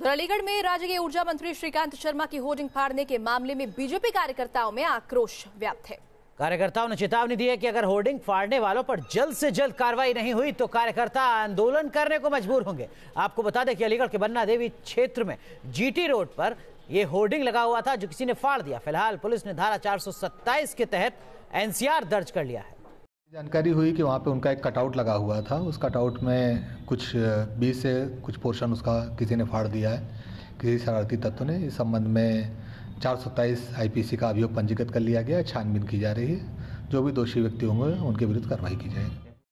उधर अलीगढ़ में राज्य के ऊर्जा मंत्री श्रीकांत शर्मा की होर्डिंग फाड़ने के मामले में बीजेपी कार्यकर्ताओं में आक्रोश व्याप्त है कार्यकर्ताओं ने चेतावनी दी है कि अगर होर्डिंग फाड़ने वालों पर जल्द से जल्द कार्रवाई नहीं हुई तो कार्यकर्ता आंदोलन करने को मजबूर होंगे आपको बता दें कि अलीगढ़ के बन्ना देवी क्षेत्र में जीटी रोड पर यह होर्डिंग लगा हुआ था जो किसी ने फाड़ दिया फिलहाल पुलिस ने धारा चार के तहत एनसीआर दर्ज कर लिया है जानकारी हुई कि वहाँ पे उनका एक कटआउट लगा हुआ था उस कटआउट में कुछ बीस से कुछ पोर्शन उसका किसी ने फाड़ दिया है किसी शरारती तत्व ने इस संबंध में चार सत्ताईस आई पी सी का अभियोग पंजीकृत कर लिया गया छानबीन की जा रही है जो भी दोषी व्यक्ति होंगे उनके विरुद्ध कार्रवाई की जाएगी